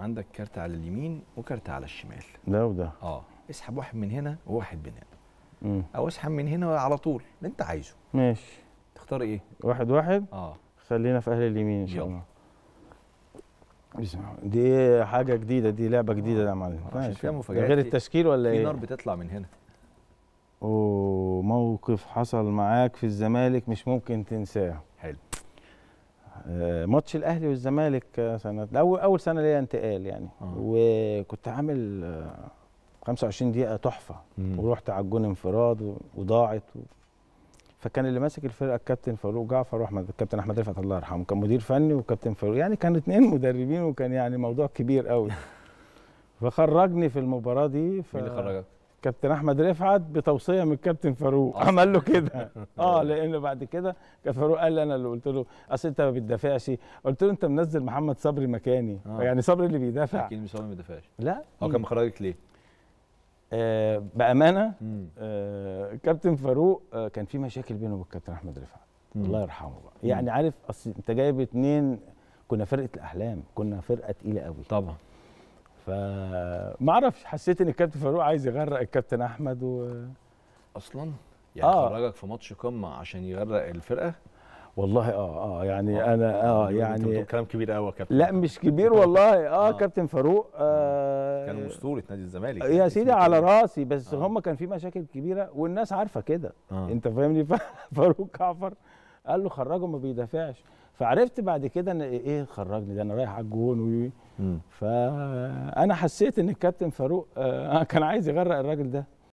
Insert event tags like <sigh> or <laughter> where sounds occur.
عندك كارت على اليمين وكارت على الشمال ده وده اه اسحب واحد من هنا وواحد من هنا مم. او اسحب من هنا على طول اللي انت عايزه ماشي تختار ايه واحد واحد اه خلينا في اهل اليمين ان شاء الله دي حاجه جديده دي لعبه جديده يا معلم آه، ماشي فيها مفاجآت غير التشكيل ولا ايه في نار بتطلع من هنا اوه موقف حصل معاك في الزمالك مش ممكن تنساه آه، ماتش الاهلي والزمالك آه، سنه اول اول سنه ليا انتقال يعني آه. وكنت عامل 25 آه، دقيقه تحفه ورحت على الجون انفراد وضاعت و... فكان اللي ماسك الفرقه الكابتن فاروق جعفر واحمد الكابتن احمد رفعت الله يرحمه كان مدير فني وكابتن فاروق يعني كانوا اثنين مدربين وكان يعني موضوع كبير قوي <laughs> فخرجني في المباراه دي ف... مين اللي خرجك كابتن احمد رفعت بتوصيه من الكابتن فاروق عمل له كده <laughs> اه لانه بعد كده كابتن فاروق قال لي انا اللي قلت له اصل انت ما بتدافعش قلت له انت منزل محمد صبري مكاني آه. يعني صبري اللي بيدافع اكيد مش صبري ما بيدافعش لا هو كان مخرجك ليه؟ آه بامانه آه كابتن فاروق آه كان في مشاكل بينه والكابتن احمد رفعت الله يرحمه بقى يعني عارف اصل انت جايب اتنين كنا فرقه الاحلام كنا فرقه تقيله قوي طبعا فما اعرفش حسيت ان الكابتن فاروق عايز يغرق الكابتن احمد و اصلا يعني آه. خرجك في ماتش قمه عشان يغرق الفرقه والله اه اه يعني آه. انا اه يعني كلام كبير قوي يا كابتن لا مش كبير والله اه, آه. كابتن فاروق آه, آه. كان اسطوره نادي الزمالك يا يعني سيدي على راسي بس آه. هم كان في مشاكل كبيره والناس عارفه كده آه. انت فاهمني <laughs> فاروق جعفر قال له خرجه ما بيدافعش فعرفت بعد كده ان ايه خرجني ده انا رايح على الجون وي فانا حسيت ان الكابتن فاروق آه، كان عايز يغرق الراجل ده